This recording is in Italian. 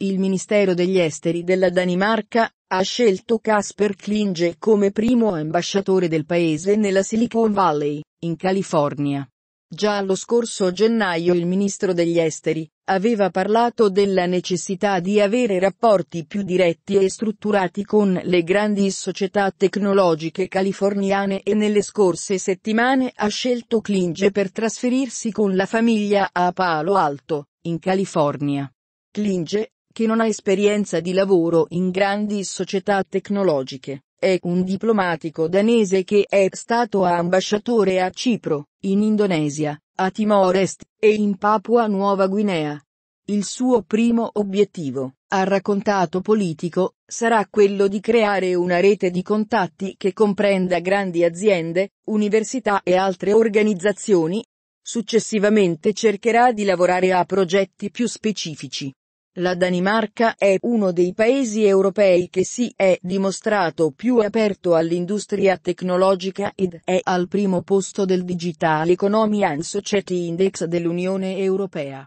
il Ministero degli Esteri della Danimarca, ha scelto Casper Klinge come primo ambasciatore del paese nella Silicon Valley, in California. Già lo scorso gennaio il ministro degli esteri aveva parlato della necessità di avere rapporti più diretti e strutturati con le grandi società tecnologiche californiane e nelle scorse settimane ha scelto Klinge per trasferirsi con la famiglia a Palo Alto, in California. Klinge, chi non ha esperienza di lavoro in grandi società tecnologiche, è un diplomatico danese che è stato ambasciatore a Cipro, in Indonesia, a Timor-Est, e in Papua Nuova Guinea. Il suo primo obiettivo, ha raccontato politico, sarà quello di creare una rete di contatti che comprenda grandi aziende, università e altre organizzazioni. Successivamente cercherà di lavorare a progetti più specifici, la Danimarca è uno dei paesi europei che si è dimostrato più aperto all'industria tecnologica ed è al primo posto del Digital Economy and Society Index dell'Unione Europea.